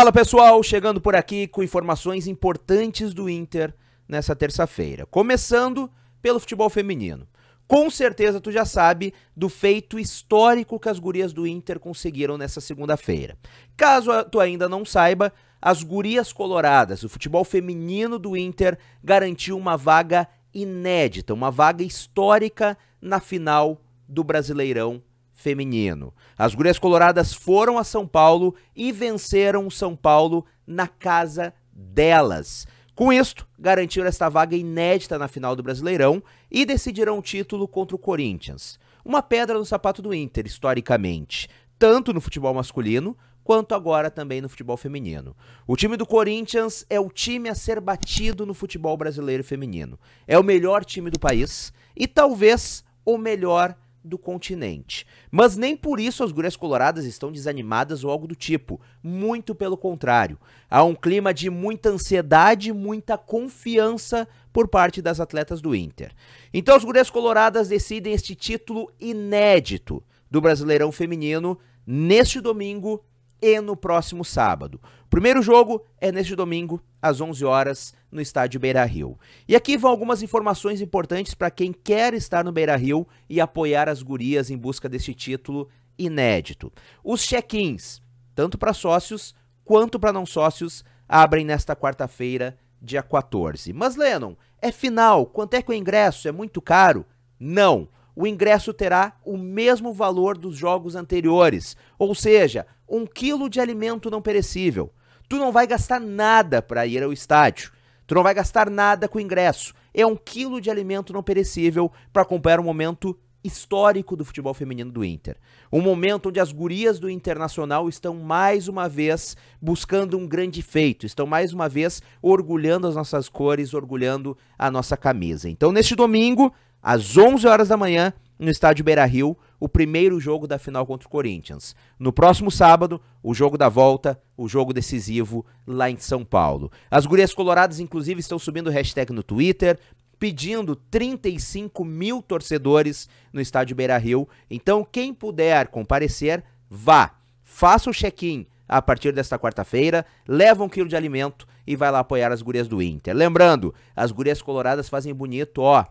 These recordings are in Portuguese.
Fala pessoal, chegando por aqui com informações importantes do Inter nessa terça-feira. Começando pelo futebol feminino. Com certeza tu já sabe do feito histórico que as gurias do Inter conseguiram nessa segunda-feira. Caso tu ainda não saiba, as gurias coloradas, o futebol feminino do Inter garantiu uma vaga inédita, uma vaga histórica na final do Brasileirão feminino. As Gurias Coloradas foram a São Paulo e venceram o São Paulo na casa delas. Com isto, garantiram esta vaga inédita na final do Brasileirão e decidiram o título contra o Corinthians. Uma pedra no sapato do Inter, historicamente, tanto no futebol masculino quanto agora também no futebol feminino. O time do Corinthians é o time a ser batido no futebol brasileiro feminino. É o melhor time do país e talvez o melhor do continente. Mas nem por isso as gurias coloradas estão desanimadas ou algo do tipo. Muito pelo contrário. Há um clima de muita ansiedade, muita confiança por parte das atletas do Inter. Então as gurias coloradas decidem este título inédito do Brasileirão Feminino neste domingo e no próximo sábado. O primeiro jogo é neste domingo às 11 horas no estádio Beira Rio. E aqui vão algumas informações importantes para quem quer estar no Beira Rio e apoiar as gurias em busca deste título inédito. Os check-ins, tanto para sócios quanto para não sócios, abrem nesta quarta-feira, dia 14. Mas, Lennon, é final. Quanto é que o ingresso? É muito caro? Não. O ingresso terá o mesmo valor dos jogos anteriores, ou seja, um quilo de alimento não perecível. Tu não vai gastar nada para ir ao estádio. Tu não vai gastar nada com ingresso. É um quilo de alimento não perecível para acompanhar um momento histórico do futebol feminino do Inter. Um momento onde as gurias do Internacional estão mais uma vez buscando um grande feito, estão mais uma vez orgulhando as nossas cores, orgulhando a nossa camisa. Então, neste domingo, às 11 horas da manhã, no estádio Beira-Rio, o primeiro jogo da final contra o Corinthians. No próximo sábado, o jogo da volta, o jogo decisivo lá em São Paulo. As gurias coloradas, inclusive, estão subindo hashtag no Twitter, pedindo 35 mil torcedores no estádio Beira Rio. Então, quem puder comparecer, vá. Faça o check-in a partir desta quarta-feira, leva um quilo de alimento e vai lá apoiar as gurias do Inter. Lembrando, as gurias coloradas fazem bonito, ó,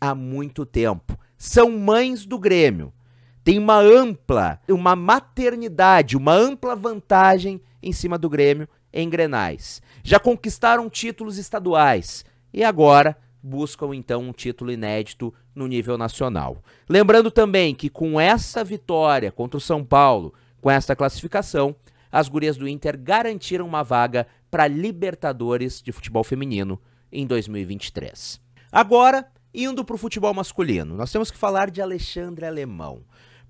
há muito tempo. São mães do Grêmio tem uma ampla, uma maternidade, uma ampla vantagem em cima do Grêmio em Grenais. Já conquistaram títulos estaduais e agora buscam então um título inédito no nível nacional. Lembrando também que com essa vitória contra o São Paulo, com essa classificação, as gurias do Inter garantiram uma vaga para Libertadores de futebol feminino em 2023. Agora, indo para o futebol masculino, nós temos que falar de Alexandre Alemão.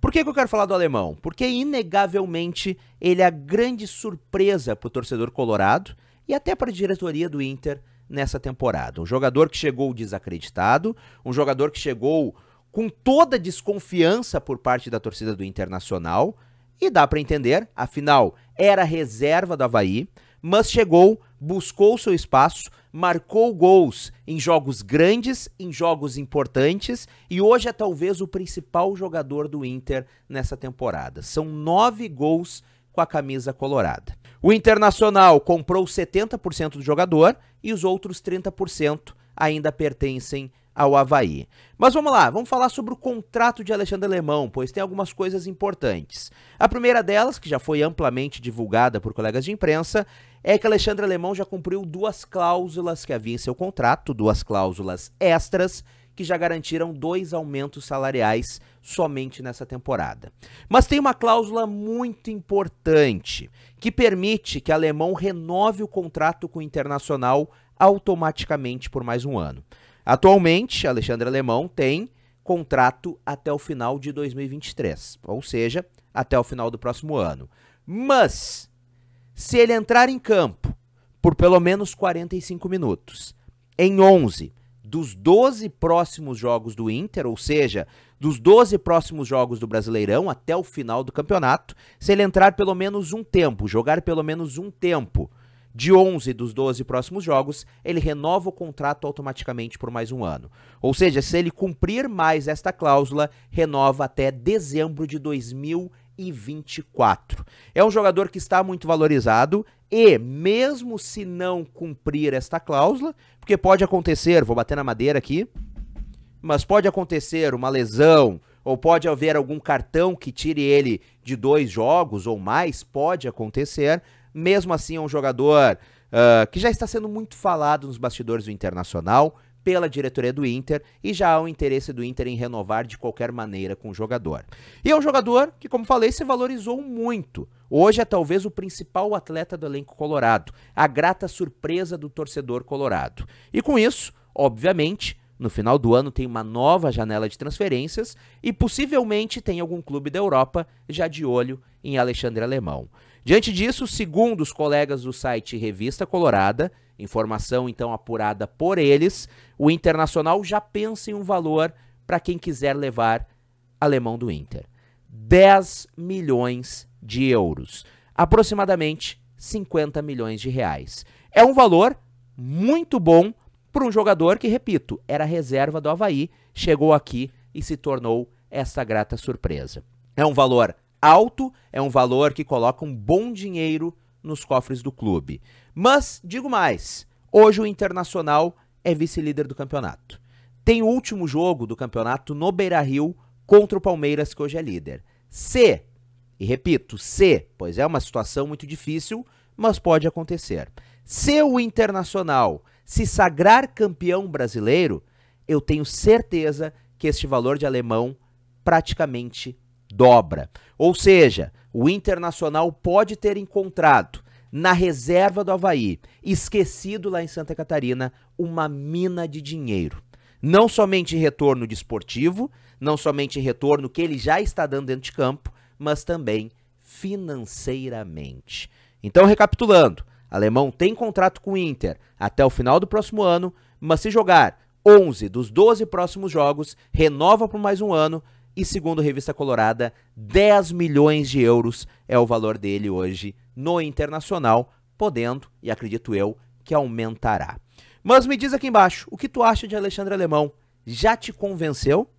Por que, que eu quero falar do alemão? Porque, inegavelmente, ele é a grande surpresa para o torcedor colorado e até para a diretoria do Inter nessa temporada. Um jogador que chegou desacreditado, um jogador que chegou com toda desconfiança por parte da torcida do Internacional, e dá para entender, afinal, era reserva do Havaí, mas chegou buscou seu espaço, marcou gols em jogos grandes, em jogos importantes e hoje é talvez o principal jogador do Inter nessa temporada. São nove gols com a camisa colorada. O Internacional comprou 70% do jogador e os outros 30% ainda pertencem ao Havaí. Mas vamos lá, vamos falar sobre o contrato de Alexandre Alemão, pois tem algumas coisas importantes. A primeira delas, que já foi amplamente divulgada por colegas de imprensa, é que Alexandre Alemão já cumpriu duas cláusulas que havia em seu contrato, duas cláusulas extras, que já garantiram dois aumentos salariais somente nessa temporada. Mas tem uma cláusula muito importante que permite que Alemão renove o contrato com o Internacional automaticamente por mais um ano. Atualmente, Alexandre Alemão tem contrato até o final de 2023, ou seja, até o final do próximo ano. Mas, se ele entrar em campo por pelo menos 45 minutos, em 11 dos 12 próximos jogos do Inter, ou seja, dos 12 próximos jogos do Brasileirão até o final do campeonato, se ele entrar pelo menos um tempo, jogar pelo menos um tempo de 11 dos 12 próximos jogos, ele renova o contrato automaticamente por mais um ano. Ou seja, se ele cumprir mais esta cláusula, renova até dezembro de 2024. É um jogador que está muito valorizado e, mesmo se não cumprir esta cláusula, porque pode acontecer, vou bater na madeira aqui, mas pode acontecer uma lesão, ou pode haver algum cartão que tire ele de dois jogos ou mais, pode acontecer. Mesmo assim, é um jogador uh, que já está sendo muito falado nos bastidores do Internacional, pela diretoria do Inter e já há o interesse do Inter em renovar de qualquer maneira com o jogador. E é um jogador que, como falei, se valorizou muito. Hoje é talvez o principal atleta do elenco colorado, a grata surpresa do torcedor colorado. E com isso, obviamente, no final do ano tem uma nova janela de transferências e possivelmente tem algum clube da Europa já de olho em Alexandre Alemão. Diante disso, segundo os colegas do site Revista Colorada, informação então apurada por eles, o Internacional já pensa em um valor para quem quiser levar Alemão do Inter. 10 milhões de euros, aproximadamente 50 milhões de reais. É um valor muito bom por um jogador que, repito, era reserva do Havaí, chegou aqui e se tornou essa grata surpresa. É um valor alto, é um valor que coloca um bom dinheiro nos cofres do clube. Mas, digo mais, hoje o Internacional é vice-líder do campeonato. Tem o último jogo do campeonato no Beira-Rio contra o Palmeiras, que hoje é líder. Se, e repito, se, pois é uma situação muito difícil, mas pode acontecer. Se o Internacional se sagrar campeão brasileiro, eu tenho certeza que este valor de alemão praticamente dobra. Ou seja, o Internacional pode ter encontrado na reserva do Havaí, esquecido lá em Santa Catarina, uma mina de dinheiro. Não somente em retorno desportivo, de não somente em retorno que ele já está dando dentro de campo, mas também financeiramente. Então, recapitulando, Alemão tem contrato com o Inter até o final do próximo ano, mas se jogar 11 dos 12 próximos jogos, renova por mais um ano e, segundo a Revista Colorada, 10 milhões de euros é o valor dele hoje no Internacional, podendo, e acredito eu, que aumentará. Mas me diz aqui embaixo, o que tu acha de Alexandre Alemão? Já te convenceu?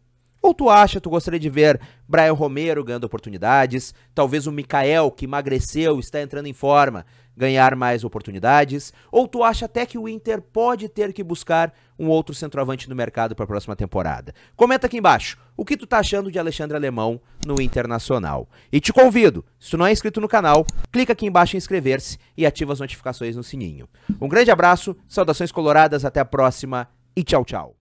Ou tu acha, tu gostaria de ver Brian Romero ganhando oportunidades, talvez o Mikael, que emagreceu, está entrando em forma, ganhar mais oportunidades? Ou tu acha até que o Inter pode ter que buscar um outro centroavante no mercado para a próxima temporada? Comenta aqui embaixo o que tu tá achando de Alexandre Alemão no Internacional. E te convido, se tu não é inscrito no canal, clica aqui embaixo em inscrever-se e ativa as notificações no sininho. Um grande abraço, saudações coloradas, até a próxima e tchau, tchau.